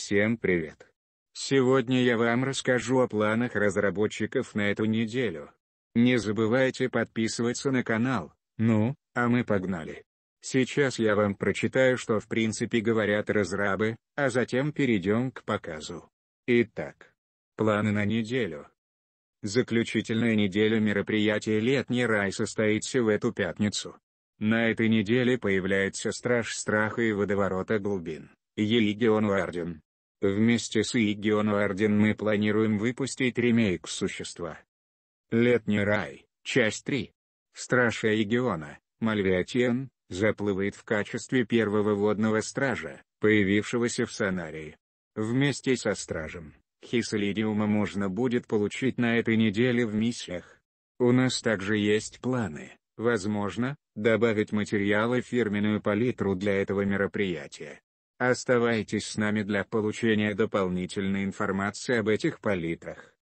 Всем привет! Сегодня я вам расскажу о планах разработчиков на эту неделю. Не забывайте подписываться на канал, ну, а мы погнали. Сейчас я вам прочитаю что в принципе говорят разрабы, а затем перейдем к показу. Итак. Планы на неделю. Заключительная неделя мероприятия «Летний рай» состоится в эту пятницу. На этой неделе появляется Страж Страха и Водоворота Глубин, Елигион Уарден, Вместе с Игион Орден мы планируем выпустить ремейк существа. Летний рай, часть 3. Страж Игиона, Мальвиатен, заплывает в качестве первого водного стража, появившегося в сценарии. Вместе со стражем, Хисалидиума можно будет получить на этой неделе в миссиях. У нас также есть планы, возможно, добавить материалы фирменную палитру для этого мероприятия. Оставайтесь с нами для получения дополнительной информации об этих политах.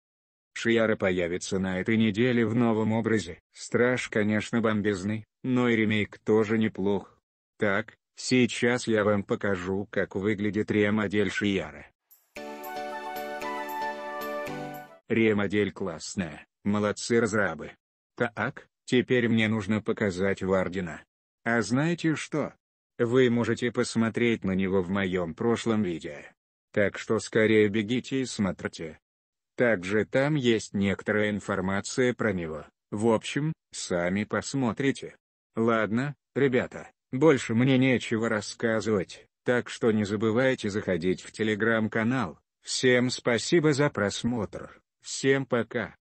Шиара появится на этой неделе в новом образе. Страж, конечно, бомбезный, но и ремейк тоже неплох. Так, сейчас я вам покажу, как выглядит ремодель Шияра. Ремодель классная, молодцы разрабы. Так, теперь мне нужно показать Вардина. А знаете что? Вы можете посмотреть на него в моем прошлом видео. Так что скорее бегите и смотрите. Также там есть некоторая информация про него. В общем, сами посмотрите. Ладно, ребята, больше мне нечего рассказывать, так что не забывайте заходить в телеграм-канал. Всем спасибо за просмотр. Всем пока.